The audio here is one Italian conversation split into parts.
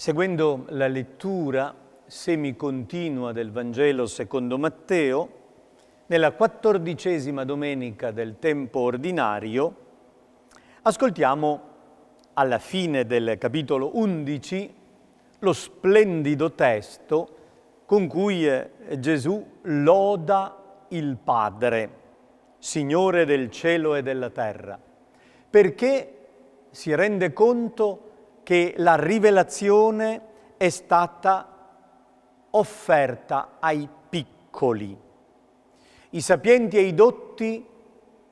Seguendo la lettura semicontinua del Vangelo secondo Matteo, nella quattordicesima domenica del tempo ordinario, ascoltiamo alla fine del capitolo 11 lo splendido testo con cui eh, Gesù loda il Padre, Signore del cielo e della terra, perché si rende conto che che la rivelazione è stata offerta ai piccoli. I sapienti e i dotti,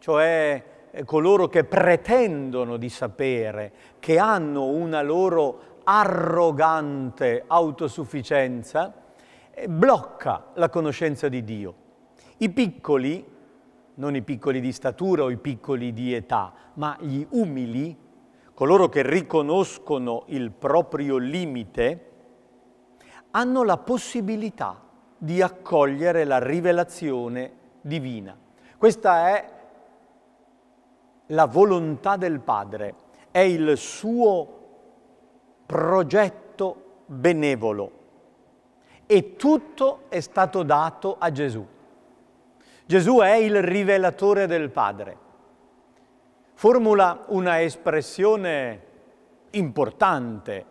cioè eh, coloro che pretendono di sapere, che hanno una loro arrogante autosufficienza, eh, blocca la conoscenza di Dio. I piccoli, non i piccoli di statura o i piccoli di età, ma gli umili, coloro che riconoscono il proprio limite, hanno la possibilità di accogliere la rivelazione divina. Questa è la volontà del Padre, è il suo progetto benevolo e tutto è stato dato a Gesù. Gesù è il rivelatore del Padre formula una espressione importante,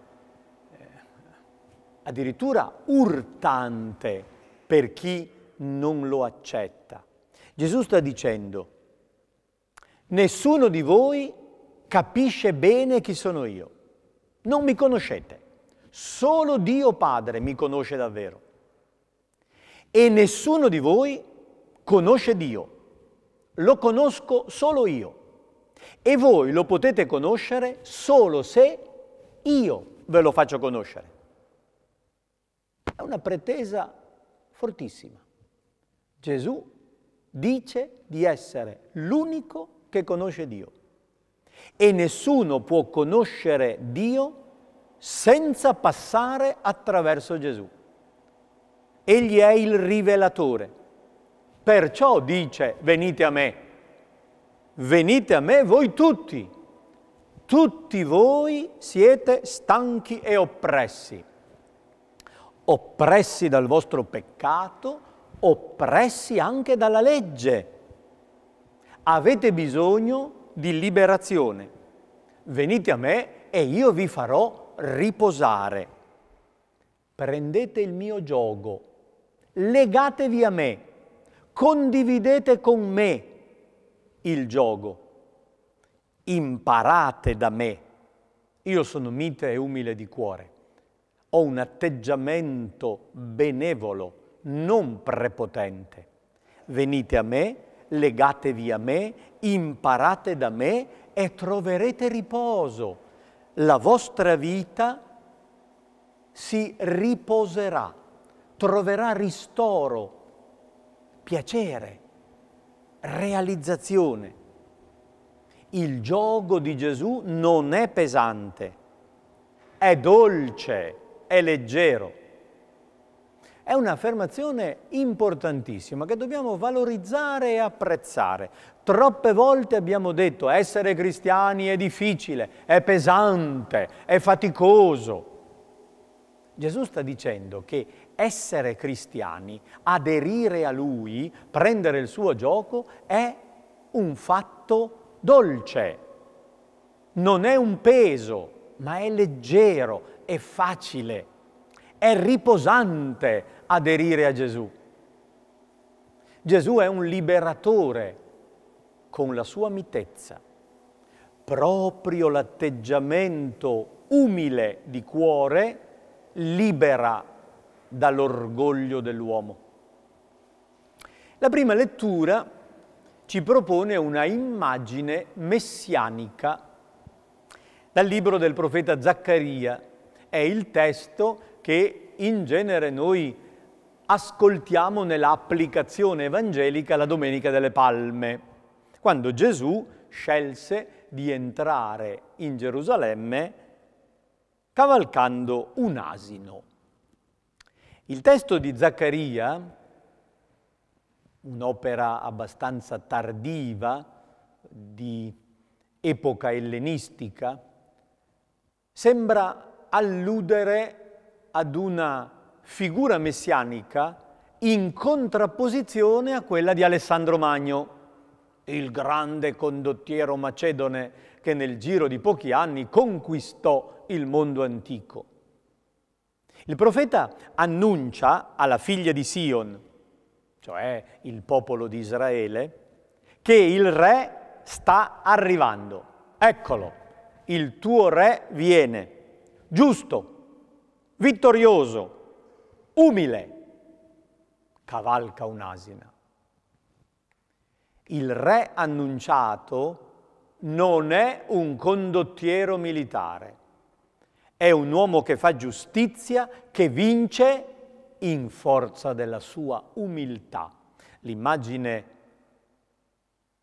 eh, addirittura urtante per chi non lo accetta. Gesù sta dicendo, nessuno di voi capisce bene chi sono io, non mi conoscete, solo Dio Padre mi conosce davvero e nessuno di voi conosce Dio, lo conosco solo io. E voi lo potete conoscere solo se io ve lo faccio conoscere. È una pretesa fortissima. Gesù dice di essere l'unico che conosce Dio. E nessuno può conoscere Dio senza passare attraverso Gesù. Egli è il rivelatore. Perciò dice venite a me venite a me voi tutti, tutti voi siete stanchi e oppressi, oppressi dal vostro peccato, oppressi anche dalla legge. Avete bisogno di liberazione. Venite a me e io vi farò riposare. Prendete il mio gioco, legatevi a me, condividete con me il gioco. Imparate da me. Io sono mite e umile di cuore. Ho un atteggiamento benevolo, non prepotente. Venite a me, legatevi a me, imparate da me e troverete riposo. La vostra vita si riposerà, troverà ristoro, piacere realizzazione. Il gioco di Gesù non è pesante, è dolce, è leggero. È un'affermazione importantissima che dobbiamo valorizzare e apprezzare. Troppe volte abbiamo detto essere cristiani è difficile, è pesante, è faticoso. Gesù sta dicendo che essere cristiani, aderire a Lui, prendere il suo gioco, è un fatto dolce. Non è un peso, ma è leggero, è facile, è riposante aderire a Gesù. Gesù è un liberatore con la sua mitezza. Proprio l'atteggiamento umile di cuore libera dall'orgoglio dell'uomo. La prima lettura ci propone una immagine messianica dal libro del profeta Zaccaria. È il testo che in genere noi ascoltiamo nell'applicazione evangelica la Domenica delle Palme, quando Gesù scelse di entrare in Gerusalemme cavalcando un asino. Il testo di Zaccaria, un'opera abbastanza tardiva di epoca ellenistica, sembra alludere ad una figura messianica in contrapposizione a quella di Alessandro Magno, il grande condottiero macedone che nel giro di pochi anni conquistò il mondo antico. Il profeta annuncia alla figlia di Sion, cioè il popolo di Israele, che il re sta arrivando. Eccolo, il tuo re viene, giusto, vittorioso, umile, cavalca un'asina. Il re annunciato non è un condottiero militare, è un uomo che fa giustizia, che vince in forza della sua umiltà. L'immagine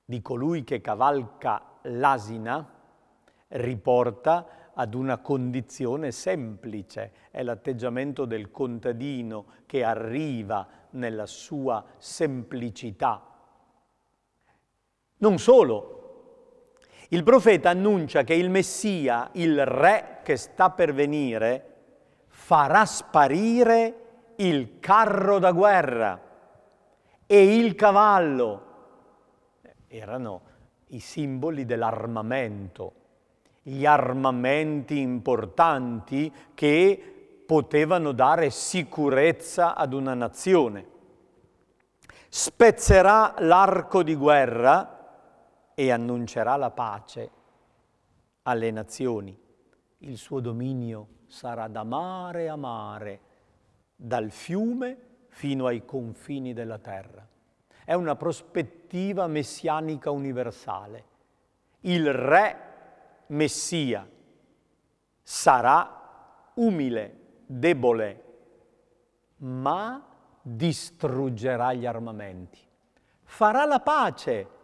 di colui che cavalca l'asina riporta ad una condizione semplice, è l'atteggiamento del contadino che arriva nella sua semplicità. Non solo, il profeta annuncia che il Messia, il re che sta per venire, farà sparire il carro da guerra e il cavallo. Erano i simboli dell'armamento, gli armamenti importanti che potevano dare sicurezza ad una nazione. Spezzerà l'arco di guerra e annuncerà la pace alle nazioni. Il suo dominio sarà da mare a mare, dal fiume fino ai confini della terra. È una prospettiva messianica universale. Il re messia sarà umile, debole, ma distruggerà gli armamenti. Farà la pace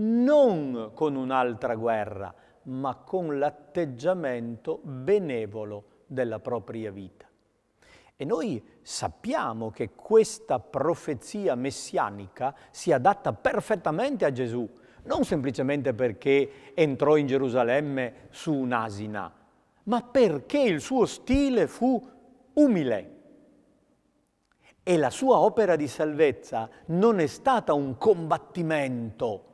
non con un'altra guerra, ma con l'atteggiamento benevolo della propria vita. E noi sappiamo che questa profezia messianica si adatta perfettamente a Gesù, non semplicemente perché entrò in Gerusalemme su un'asina, ma perché il suo stile fu umile. E la sua opera di salvezza non è stata un combattimento,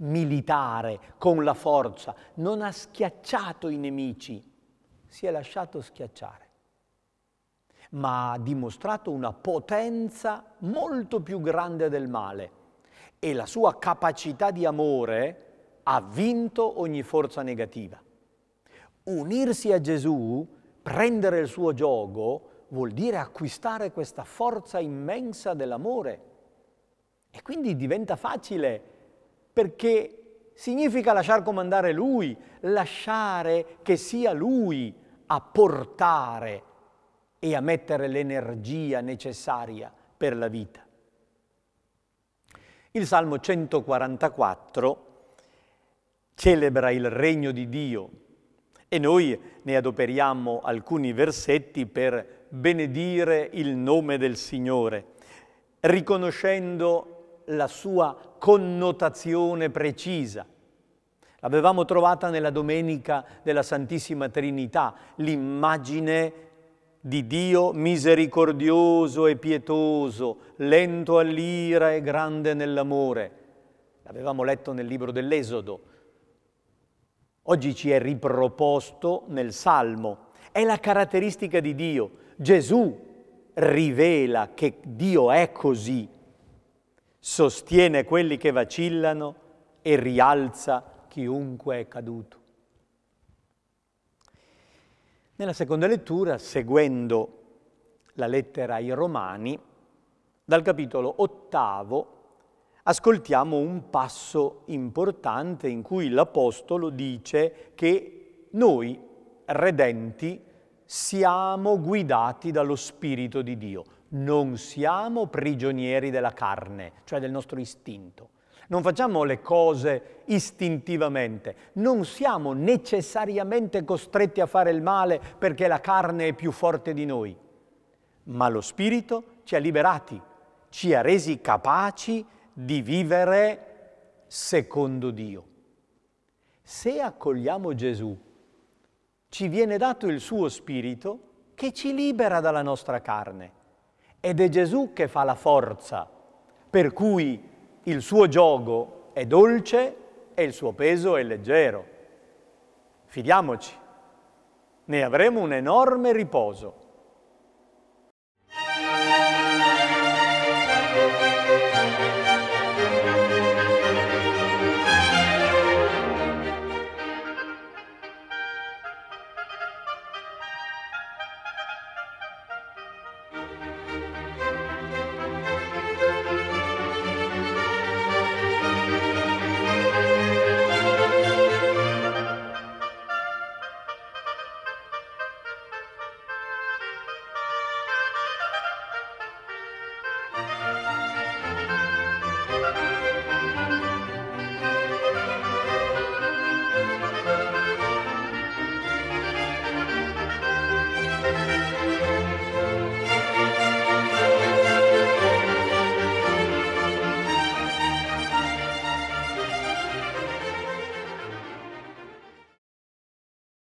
militare con la forza, non ha schiacciato i nemici, si è lasciato schiacciare, ma ha dimostrato una potenza molto più grande del male e la sua capacità di amore ha vinto ogni forza negativa. Unirsi a Gesù, prendere il suo gioco, vuol dire acquistare questa forza immensa dell'amore. E quindi diventa facile perché significa lasciar comandare Lui, lasciare che sia Lui a portare e a mettere l'energia necessaria per la vita. Il Salmo 144 celebra il regno di Dio e noi ne adoperiamo alcuni versetti per benedire il nome del Signore, riconoscendo la sua connotazione precisa. L'avevamo trovata nella domenica della Santissima Trinità, l'immagine di Dio misericordioso e pietoso, lento all'ira e grande nell'amore. L'avevamo letto nel libro dell'Esodo. Oggi ci è riproposto nel Salmo. È la caratteristica di Dio. Gesù rivela che Dio è così, sostiene quelli che vacillano e rialza chiunque è caduto. Nella seconda lettura, seguendo la lettera ai Romani, dal capitolo ottavo ascoltiamo un passo importante in cui l'Apostolo dice che noi, redenti, siamo guidati dallo Spirito di Dio non siamo prigionieri della carne, cioè del nostro istinto. Non facciamo le cose istintivamente, non siamo necessariamente costretti a fare il male perché la carne è più forte di noi, ma lo Spirito ci ha liberati, ci ha resi capaci di vivere secondo Dio. Se accogliamo Gesù, ci viene dato il suo Spirito che ci libera dalla nostra carne ed è Gesù che fa la forza, per cui il suo gioco è dolce e il suo peso è leggero. Fidiamoci, ne avremo un enorme riposo.